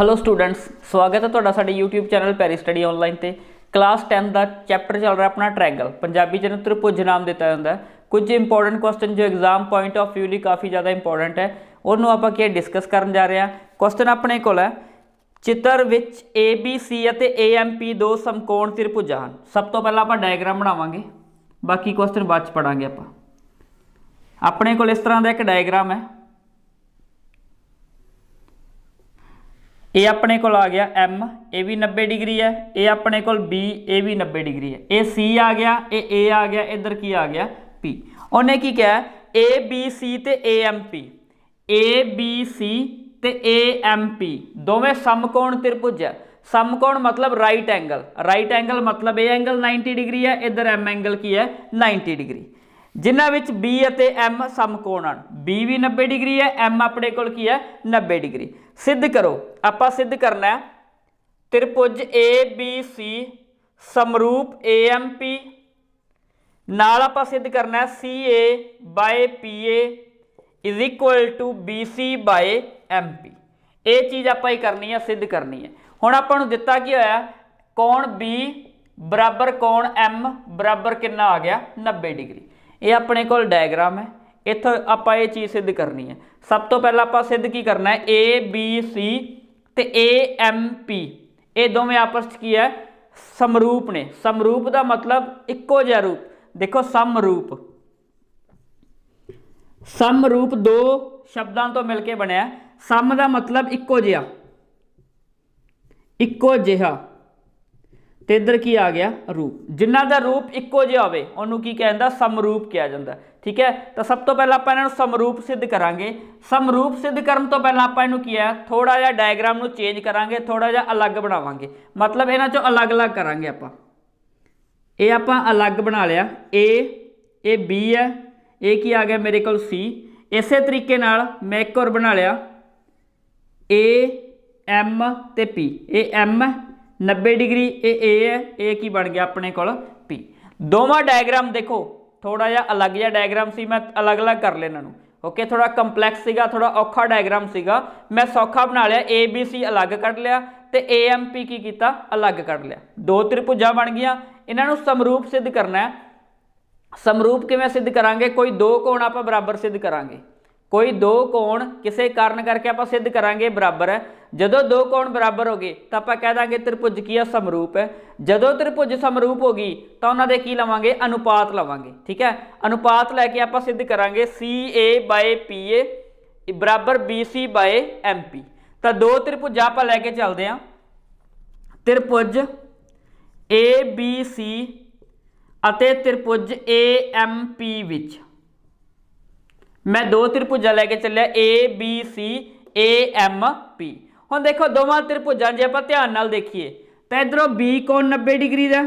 hello students ਸਵਾਗਤ ਹੈ ਤੁਹਾਡਾ ਸਾਡੇ YouTube channel Perry study online ਤੇ ਕਲਾਸ 10 ਦਾ ਚੈਪਟਰ ਚੱਲ ਰਿਹਾ ਆਪਣਾ ਟ੍ਰਾਇੰਗਲ ਪੰਜਾਬੀ ਜਿਹਨੂੰ ਤ੍ਰਿਭੁਜ ਨਾਮ ਦਿੱਤਾ ਜਾਂਦਾ ਹੈ ਕੁਝ ਇੰਪੋਰਟੈਂਟ ਕੁਐਸਚਨ ਜੋ ਐਗਜ਼ਾਮ ਪੁਆਇੰਟ ਆਫ ਵਿਊ ਲਈ ਕਾਫੀ ਜ਼ਿਆਦਾ ਇੰਪੋਰਟੈਂਟ ਹੈ ਉਹਨੂੰ ਆਪਾਂ ਕੀ ਡਿਸਕਸ ਕਰਨ ਜਾ ਰਹੇ ਹਾਂ ਕੁਐਸਚਨ ਆਪਣੇ ਕੋਲ ਹੈ ਚਿੱਤਰ ਵਿੱਚ ABC ਅਤੇ AMP ਦੋ ਸਮਕੋਣ ਤ੍ਰਿਭੁਜ ਹਨ ਸਭ ਤੋਂ ਪਹਿਲਾਂ ਆਪਾਂ ਡਾਇਗਰਾਮ ਬਣਾਵਾਂਗੇ ਬਾਕੀ ਕੁਐਸਚਨ ਬਾਅਦ ਚ ਪੜਾਂਗੇ ਆਪਾਂ ਆਪਣੇ ਕੋਲ ਇਸ ਤਰ੍ਹਾਂ ਦਾ ਇੱਕ ਡਾਇਗਰਾਮ ਹੈ ਇਹ ਆਪਣੇ ਕੋਲ ਆ ਗਿਆ M ਇਹ ਵੀ 90 ਡਿਗਰੀ ਹੈ ਇਹ ਆਪਣੇ ਕੋਲ B ਇਹ ਵੀ 90 ਡਿਗਰੀ ਹੈ ਇਹ C ਆ ਗਿਆ ਇਹ A ਆ ਗਿਆ ਇਧਰ ਕੀ ਆ ਗਿਆ P ਉਹਨੇ ਕੀ ਕਿਹਾ ਏ ਬੀ ਸੀ ਤੇ A M P A B C ਤੇ ਏ ਐਮ ਪੀ ਦੋਵੇਂ ਸਮਕੋਣ ਤ੍ਰਿਭੁਜ ਹੈ ਸਮਕੋਣ ਮਤਲਬ ਰਾਈਟ ਐਂਗਲ ਰਾਈਟ ਐਂਗਲ ਮਤਲਬ ਇਹ ਐਂਗਲ 90 ਡਿਗਰੀ ਹੈ ਇਧਰ M ਐਂਗਲ ਕੀ ਹੈ 90 ਡਿਗਰੀ ਜਿਨ੍ਹਾਂ ਵਿੱਚ B ਅਤੇ M ਸਮਕੋਣ ਹਨ B ਵੀ 90 ਡਿਗਰੀ ਹੈ M ਆਪਣੇ ਕੋਲ ਕੀ ਹੈ 90 ਡਿਗਰੀ ਸਿੱਧ ਕਰੋ ਆਪਾਂ ਸਿੱਧ ਕਰਨਾ ਹੈ ਤ੍ਰਿਭੁਜ ABC ਸਮਰੂਪ AMP ਨਾਲ ਆਪਾਂ ਸਿੱਧ ਕਰਨਾ ਹੈ CA/PA is equal to BC/MP ਇਹ ਚੀਜ਼ ਆਪਾਂ ਹੀ ਕਰਨੀ ਹੈ ਸਿੱਧ ਕਰਨੀ ਹੈ ਹੁਣ ਆਪਾਂ ਨੂੰ ਦਿੱਤਾ ਕੀ ਹੋਇਆ ਕੋਣ B ਬਰਾਬਰ ਕੋਣ M ਬਰਾਬਰ ਕਿੰਨਾ ਆ ਗਿਆ 90 ਡਿਗਰੀ ਇਹ ਆਪਣੇ ਕੋਲ ਡਾਇਗਰਾਮ ਹੈ ਇੱਥੇ ਆਪਾਂ ਇਹ ਚੀਜ਼ ਸਿੱਧ ਕਰਨੀ ਹੈ ਸਭ ਤੋਂ ਪਹਿਲਾਂ ਆਪਾਂ ਸਿੱਧ ਕੀ ਕਰਨਾ ਹੈ ਏ ਬੀ ਸੀ ਤੇ ਏ ਐਮ ਪੀ ਇਹ ਦੋਵੇਂ ਆਪਸ ਵਿੱਚ ਕੀ ਹੈ ਸਮਰੂਪ ਨੇ ਸਮਰੂਪ ਦਾ ਮਤਲਬ ਇੱਕੋ ਜਿਹਾ ਰੂਪ ਦੇਖੋ ਸਮਰੂਪ ਸਮਰੂਪ ਦੋ ਸ਼ਬਦਾਂ ਤੋਂ ਮਿਲ ਕੇ ਬਣਿਆ ਸਮ ਦਾ ਮਤਲਬ ਇੱਕੋ ਜਿਹਾ ਇੱਕੋ ਜਿਹਾ ਤੇ ਇਧਰ ਕੀ ਆ ਗਿਆ ਰੂਪ ਜਿਨ੍ਹਾਂ ਦਾ ਰੂਪ ਇੱਕੋ ਜਿਹਾ ਹੋਵੇ ਉਹਨੂੰ ਕੀ ਕਹਿੰਦਾ ਸਮਰੂਪ ਕਿਹਾ ਜਾਂਦਾ ਠੀਕ ਹੈ ਤਾਂ ਸਭ ਤੋਂ ਪਹਿਲਾਂ ਆਪਾਂ ਇਹਨਾਂ ਨੂੰ ਸਮਰੂਪ ਸਿੱਧ ਕਰਾਂਗੇ ਸਮਰੂਪ ਸਿੱਧ ਕਰਨ ਤੋਂ ਪਹਿਲਾਂ ਆਪਾਂ ਇਹਨੂੰ ਕੀ ਹੈ ਥੋੜਾ ਜਿਹਾ ਡਾਇਗਰਾਮ ਨੂੰ ਚੇਂਜ ਕਰਾਂਗੇ ਥੋੜਾ ਜਿਹਾ ਅਲੱਗ ਬਣਾਵਾਂਗੇ ਮਤਲਬ ਇਹਨਾਂ ਚੋਂ ਅਲੱਗ-ਅਲੱਗ ਕਰਾਂਗੇ ਆਪਾਂ ਇਹ ਆਪਾਂ ਅਲੱਗ ਬਣਾ ਲਿਆ A ਇਹ B ਹੈ ਇਹ ਕੀ ਆ ਗਿਆ ਮੇਰੇ ਕੋਲ C ਇਸੇ ਤਰੀਕੇ ਨਾਲ ਮੈਂ ਇੱਕ ਹੋਰ ਬਣਾ ਲਿਆ A M ਤੇ P ਇਹ M 90 ਡਿਗਰੀ ਇਹ A ਹੈ A ਕੀ ਬਣ ਗਿਆ ਆਪਣੇ ਕੋਲ P ਦੋਵਾਂ ਡਾਇਗਰਾਮ ਦੇਖੋ ਥੋੜਾ ਜਿਹਾ ਅਲੱਗ ਜਿਹਾ ਡਾਇਗਰਾਮ ਸੀ ਮੈਂ ਅਲੱਗ-ਅਲੱਗ ਕਰ ਲੈਣਾ ਨੂੰ ਓਕੇ ਥੋੜਾ ਕੰਪਲੈਕਸ ਸੀਗਾ ਥੋੜਾ ਔਖਾ ਡਾਇਗਰਾਮ ਸੀਗਾ ਮੈਂ ਸੌਖਾ ਬਣਾ ਲਿਆ A B C ਅਲੱਗ ਕੱਢ ਲਿਆ ਤੇ A M P ਕੀ ਕੀਤਾ ਅਲੱਗ ਕੱਢ ਲਿਆ ਦੋ ਤ੍ਰਿਭੁਜਾਂ ਬਣ ਗਈਆਂ ਇਹਨਾਂ ਨੂੰ ਸਮਰੂਪ ਸਿੱਧ ਕਰਨਾ ਹੈ ਸਮਰੂਪ ਕਿਵੇਂ ਸਿੱਧ ਕਰਾਂਗੇ ਕੋਈ ਦੋ ਕੋਣ ਆਪਾਂ ਬਰਾਬਰ ਸਿੱਧ ਕਰਾਂਗੇ ਕੋਈ ਦੋ ਕੋਣ ਕਿਸੇ ਕਾਰਨ ਕਰਕੇ ਆਪਾਂ ਸਿੱਧ ਕਰਾਂਗੇ ਬਰਾਬਰ ਹੈ ਜਦੋਂ ਦੋ ਕੋਣ ਬਰਾਬਰ ਹੋ ਗਏ ਤਾਂ ਆਪਾਂ ਕਹਿ ਦਾਂਗੇ ਤ੍ਰਿਭੁਜ ਕੀ ਆ ਸਮਰੂਪ ਹੈ ਜਦੋਂ ਤ੍ਰਿਭੁਜ ਸਮਰੂਪ ਹੋ ਗਈ ਤਾਂ ਉਹਨਾਂ ਦੇ ਕੀ ਲਵਾਂਗੇ ਅਨੁਪਾਤ ਲਵਾਂਗੇ ਠੀਕ ਹੈ ਅਨੁਪਾਤ ਲੈ ਕੇ ਆਪਾਂ ਸਿੱਧ ਕਰਾਂਗੇ CA/PA ਬਰਾਬਰ BC/MP ਤਾਂ ਦੋ ਤ੍ਰਿਭੁਜ ਆਪਾਂ ਲੈ ਕੇ ਚੱਲਦੇ ਆ ਤ੍ਰਿਭੁਜ ABC ਅਤੇ ਤ੍ਰਿਭੁਜ AMP ਵਿੱਚ ਮੈਂ ਦੋ ਤ੍ਰਿਭੁਜਾਂ ਲੈ ਕੇ ਚੱਲਿਆ ABC AMP ਹੁਣ ਦੇਖੋ ਦੋਵਾਂ ਤ੍ਰਿਭੁਜਾਂ ਜੇ ਆਪਾਂ ਧਿਆਨ ਨਾਲ ਦੇਖੀਏ ਤਾਂ ਇਧਰੋਂ B ਕੋਣ 90 ਡਿਗਰੀ ਦਾ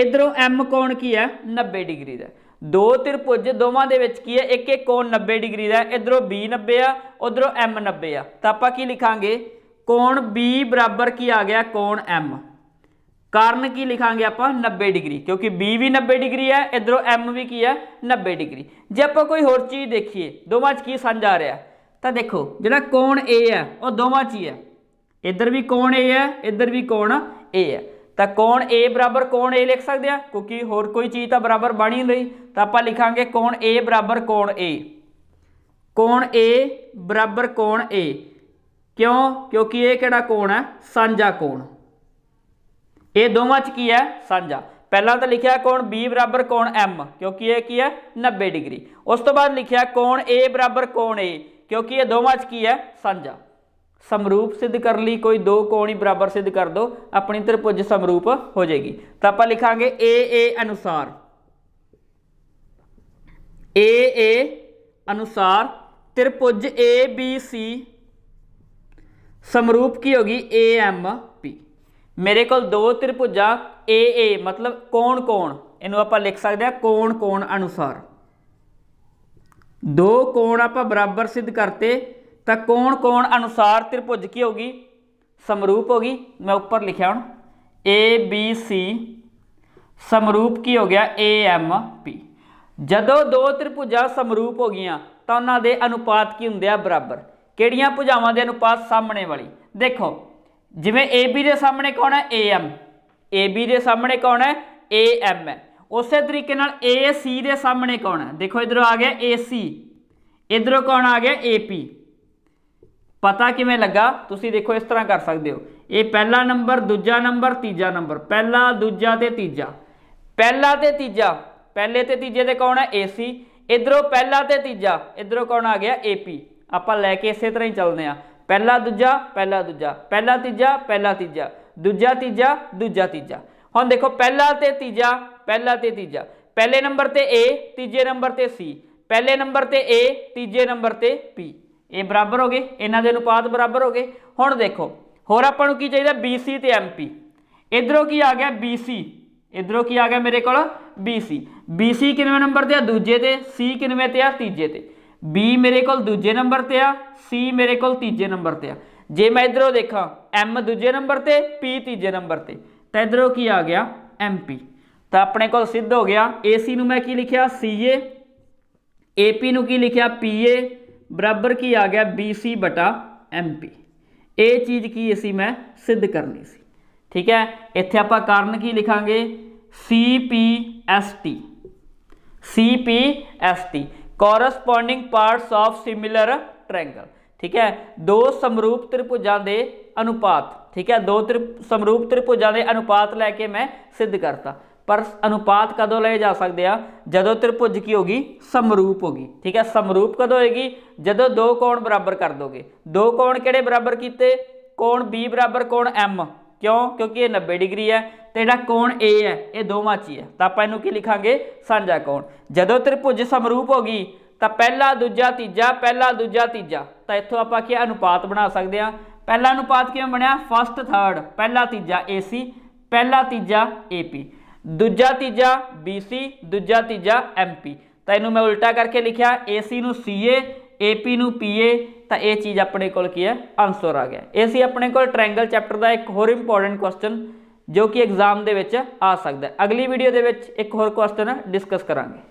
ਇਧਰੋਂ M ਕੋਣ ਕੀ ਹੈ 90 ਡਿਗਰੀ ਦਾ ਦੋ ਤ੍ਰਿਭੁਜ ਦੋਵਾਂ ਦੇ ਵਿੱਚ ਕੀ ਹੈ ਇੱਕ ਇੱਕ ਕੋਣ 90 ਡਿਗਰੀ ਦਾ ਇਧਰੋਂ B 90 ਆ ਉਧਰੋਂ M 90 ਆ ਤਾਂ ਆਪਾਂ ਕੀ ਲਿਖਾਂਗੇ ਕੋਣ B ਬਰਾਬਰ ਕੀ ਆ ਗਿਆ ਕੋਣ M ਕਾਰਨ ਕੀ ਲਿਖਾਂਗੇ ਆਪਾਂ 90 ਡਿਗਰੀ ਕਿਉਂਕਿ B ਵੀ 90 ਡਿਗਰੀ ਹੈ ਇਧਰੋਂ M ਵੀ ਕੀ ਹੈ 90 ਡਿਗਰੀ ਜੇ ਆਪਾਂ ਕੋਈ ਹੋਰ ਚੀਜ਼ ਦੇਖੀਏ ਦੋਵਾਂ 'ਚ ਕੀ ਸਮਝ ਆ ਰਿਹਾ ਤਾਂ ਦੇਖੋ ਜਿਹੜਾ ਕੋਣ A ਹੈ ਉਹ ਦੋਵਾਂ 'ਚ ਹੀ ਹੈ ਇੱਧਰ ਵੀ ਕੋਣ A ਹੈ ਇੱਧਰ ਵੀ ਕੋਣ A ਹੈ ਤਾਂ ਕੋਣ A ਬਰਾਬਰ ਕੋਣ A ਲਿਖ ਸਕਦੇ ਆ ਕਿਉਂਕਿ ਹੋਰ ਕੋਈ ਚੀਜ਼ ਤਾਂ ਬਰਾਬਰ ਬਣ ਹੀ ਨਹੀਂ ਤਾਂ ਆਪਾਂ ਲਿਖਾਂਗੇ ਕੋਣ A ਬਰਾਬਰ ਕੋਣ A ਕੋਣ A ਬਰਾਬਰ ਕੋਣ A ਕਿਉਂ ਕਿਉਂਕਿ ਇਹ ਕਿਹੜਾ ਕੋਣ ਹੈ ਸਾਂਝਾ ਕੋਣ ਇਹ ਦੋਵਾਂ 'ਚ ਕੀ ਹੈ ਸਾਂਝਾ ਪਹਿਲਾਂ ਤਾਂ ਲਿਖਿਆ ਕੋਣ B ਬਰਾਬਰ ਕੋਣ M ਕਿਉਂਕਿ ਇਹ ਕੀ ਹੈ 90 ਡਿਗਰੀ ਉਸ ਤੋਂ ਬਾਅਦ ਲਿਖਿਆ ਕੋਣ A ਬਰਾਬਰ ਕੋਣ A ਕਿਉਂਕਿ ਇਹ ਦੋਵਾਂ 'ਚ ਕੀ ਹੈ ਸਾਂਝਾ ਸਮਰੂਪ ਸਿੱਧ ਕਰਨ ਲਈ ਕੋਈ ਦੋ ਕੋਣ ਹੀ ਬਰਾਬਰ ਸਿੱਧ ਕਰ ਦੋ ਆਪਣੀ ਤ੍ਰਿਭੁਜ ਸਮਰੂਪ ਹੋ ਜਾਏਗੀ ਤਾਂ ਆਪਾਂ ਲਿਖਾਂਗੇ ਏ ਏ ਅਨੁਸਾਰ ਏ ਏ ਅਨੁਸਾਰ ਤ੍ਰਿਭੁਜ ABC ਸਮਰੂਪ ਕੀ ਹੋਗੀ AMP ਮੇਰੇ ਕੋਲ ਦੋ ਤ੍ਰਿਭੁਜਾਂ ਏ ਏ ਮਤਲਬ ਕੋਣ ਕੋਣ ਇਹਨੂੰ ਆਪਾਂ ਲਿਖ ਸਕਦੇ ਆ ਕੋਣ ਕੋਣ ਅਨੁਸਾਰ ਦੋ ਕੋਣ ਆਪਾਂ ਬਰਾਬਰ ਸਿੱਧ ਕਰਤੇ ਤਾਂ ਕੋਣ ਕੋਣ ਅਨੁਸਾਰ ਤ੍ਰਿਭੁਜ ਕੀ ਹੋਗੀ ਸਮਰੂਪ ਹੋਗੀ ਮੈਂ ਉੱਪਰ ਲਿਖਿਆ ਹੁਣ ABC ਸਮਰੂਪ ਕੀ ਹੋ ਗਿਆ AMP ਜਦੋਂ ਦੋ ਤ੍ਰਿਭੁਜਾਂ ਸਮਰੂਪ ਹੋ ਗਈਆਂ ਤਾਂ ਉਹਨਾਂ ਦੇ ਅਨੁਪਾਤ ਕੀ ਹੁੰਦੇ ਆ ਬਰਾਬਰ ਕਿਹੜੀਆਂ ਭੁਜਾਵਾਂ ਦੇ ਅਨੁਪਾਤ ਸਾਹਮਣੇ ਵਾਲੀ ਦੇਖੋ ਜਿਵੇਂ AB ਦੇ ਸਾਹਮਣੇ ਕੌਣ ਹੈ AM AB ਦੇ ਸਾਹਮਣੇ ਕੌਣ ਹੈ AM ਹੈ ਉਸੇ ਤਰੀਕੇ ਨਾਲ AC ਦੇ ਸਾਹਮਣੇ ਕੌਣ ਹੈ ਦੇਖੋ ਇਧਰੋਂ ਆ ਗਿਆ AC ਇਧਰੋਂ ਕੌਣ ਆ ਗਿਆ AP ਪਤਾ ਕਿਵੇਂ ਲੱਗਾ ਤੁਸੀਂ ਦੇਖੋ ਇਸ ਤਰ੍ਹਾਂ ਕਰ ਸਕਦੇ ਹੋ ਇਹ ਪਹਿਲਾ ਨੰਬਰ ਦੂਜਾ ਨੰਬਰ ਤੀਜਾ ਨੰਬਰ ਪਹਿਲਾ ਦੂਜਾ ਤੇ ਤੀਜਾ ਪਹਿਲਾ ਤੇ ਤੀਜਾ ਪਹਿਲੇ ਤੇ ਤੀਜੇ ਤੇ ਕੌਣ ਹੈ AC ਇਧਰੋਂ ਪਹਿਲਾ ਤੇ ਤੀਜਾ ਇਧਰੋਂ ਕੌਣ ਆ ਗਿਆ AP ਆਪਾਂ ਲੈ ਕੇ ਇਸੇ ਤਰ੍ਹਾਂ ਹੀ ਚੱਲਦੇ ਆ ਪਹਿਲਾ ਦੂਜਾ ਪਹਿਲਾ ਦੂਜਾ ਪਹਿਲਾ ਤੀਜਾ ਪਹਿਲਾ ਤੀਜਾ ਦੂਜਾ ਤੀਜਾ ਦੂਜਾ ਤੀਜਾ ਹੁਣ ਦੇਖੋ ਪਹਿਲਾ ਤੇ ਤੀਜਾ ਪਹਿਲਾ ਤੇ ਤੀਜਾ ਪਹਿਲੇ ਨੰਬਰ ਤੇ A ਤੀਜੇ ਨੰਬਰ ਤੇ C ਪਹਿਲੇ ਨੰਬਰ ਤੇ A ਤੀਜੇ ਨੰਬਰ ਤੇ P ਇਹ ਬਰਾਬਰ ਹੋ ਗਏ ਇਹਨਾਂ ਦੇ ਅਨੁਪਾਤ ਬਰਾਬਰ ਹੋ ਗਏ ਹੁਣ ਦੇਖੋ ਹੋਰ ਆਪਾਂ ਨੂੰ ਕੀ ਚਾਹੀਦਾ BC ਤੇ MP ਇਧਰੋਂ ਕੀ ਆ ਗਿਆ BC ਇਧਰੋਂ ਕੀ ਆ ਗਿਆ ਮੇਰੇ ਕੋਲ BC BC ਕਿੰਨੇ ਨੰਬਰ ਤੇ ਆ ਦੂਜੇ ਤੇ C ਕਿੰਨੇ ਤੇ ਆ ਤੀਜੇ ਤੇ B ਮੇਰੇ ਕੋਲ ਦੂਜੇ ਨੰਬਰ ਤੇ ਆ C ਮੇਰੇ ਕੋਲ ਤੀਜੇ ਨੰਬਰ ਤੇ ਆ ਜੇ ਮੈਂ ਇਧਰੋਂ ਦੇਖਾਂ M ਦੂਜੇ ਨੰਬਰ ਤੇ P ਤੀਜੇ ਨੰਬਰ ਤੇ ਤਾਂ ਇਧਰੋਂ ਕੀ ਆ ਗਿਆ MP ਤਾਂ ਆਪਣੇ ਕੋਲ ਸਿੱਧ ਹੋ ਗਿਆ AC ਨੂੰ ਮੈਂ ਕੀ ਲਿਖਿਆ CA AP ਨੂੰ ਕੀ ਲਿਖਿਆ PA ਬਰਾਬਰ ਕੀ ਆ ਗਿਆ BC ਬਟਾ MP ਇਹ ਚੀਜ਼ ਕੀ ਅਸੀਂ ਮੈਂ ਸਿੱਧ ਕਰਨੀ ਸੀ ਠੀਕ ਹੈ ਇੱਥੇ ਆਪਾਂ ਕਾਰਨ ਕੀ ਲਿਖਾਂਗੇ CPST CPST corresponding parts of similar triangle ਠੀਕ ਹੈ ਦੋ ਸਮਰੂਪ ਤ੍ਰਿਭੁਜਾਂ ਦੇ ਅਨੁਪਾਤ ਠੀਕ ਹੈ ਦੋ ਸਮਰੂਪ ਤ੍ਰਿਭੁਜਾਂ ਦੇ ਅਨੁਪਾਤ ਲੈ ਕੇ ਮੈਂ ਸਿੱਧ ਕਰਤਾ ਪਰ ਅਨੁਪਾਤ ਕਦੋਂ ਲਏ ਜਾ ਸਕਦੇ ਆ ਜਦੋਂ ਤ੍ਰਿਭੁਜ ਕੀ ਹੋਗੀ ਸਮਰੂਪ ਹੋਗੀ ਠੀਕ ਹੈ ਸਮਰੂਪ ਕਦੋਂ ਹੋਏਗੀ ਜਦੋਂ ਦੋ ਕੋਣ ਬਰਾਬਰ ਕਰ ਦੋਗੇ ਦੋ ਕੋਣ ਕਿਹੜੇ ਬਰਾਬਰ ਕੀਤੇ ਕੋਣ B ਬਰਾਬਰ ਕੋਣ M ਕਿਉਂ ਕਿਉਂਕਿ ਇਹ 90 ਡਿਗਰੀ ਹੈ ਤੇ ਜਿਹੜਾ ਕੋਣ A ਹੈ ਇਹ ਦੋਵਾਂ 'ਚ ਹੀ ਹੈ ਤਾਂ ਆਪਾਂ ਇਹਨੂੰ ਕੀ ਲਿਖਾਂਗੇ ਸਾਂਝਾ ਕੋਣ ਜਦੋਂ ਤ੍ਰਿਭੁਜ ਸਮਰੂਪ ਹੋਗੀ ਤਾਂ ਪਹਿਲਾ ਦੂਜਾ ਤੀਜਾ ਪਹਿਲਾ ਦੂਜਾ ਤੀਜਾ ਤਾਂ ਇੱਥੋਂ ਆਪਾਂ ਕੀ ਅਨੁਪਾਤ ਬਣਾ ਸਕਦੇ ਆ ਪਹਿਲਾ ਅਨੁਪਾਤ ਕਿਵੇਂ ਬਣਿਆ ਫਸਟ ਥਰਡ ਪਹਿਲਾ ਤੀਜਾ AC ਪਹਿਲਾ ਤੀਜਾ AP ਦੂਜਾ ਤੀਜਾ BC ਦੂਜਾ ਤੀਜਾ MP ਤਾਂ ਇਹਨੂੰ ਮੈਂ ਉਲਟਾ ਕਰਕੇ ਲਿਖਿਆ AC ਨੂੰ CA AP ਨੂੰ PA ਤਾਂ ਇਹ ਚੀਜ਼ ਆਪਣੇ ਕੋਲ ਕੀ ਹੈ ਆਨਸਰ ਆ ਗਿਆ ਇਹ ਸੀ ਆਪਣੇ ਕੋਲ ਟ੍ਰਾਇੰਗਲ ਚੈਪਟਰ ਦਾ ਇੱਕ ਹੋਰ ਇੰਪੋਰਟੈਂਟ ਕੁਐਸਚਨ ਜੋ ਕਿ ਐਗਜ਼ਾਮ ਦੇ ਵਿੱਚ ਆ ਸਕਦਾ ਅਗਲੀ ਵੀਡੀਓ ਦੇ ਵਿੱਚ ਇੱਕ ਹੋਰ ਕੁਐਸਚਨ ਡਿਸਕਸ ਕਰਾਂਗੇ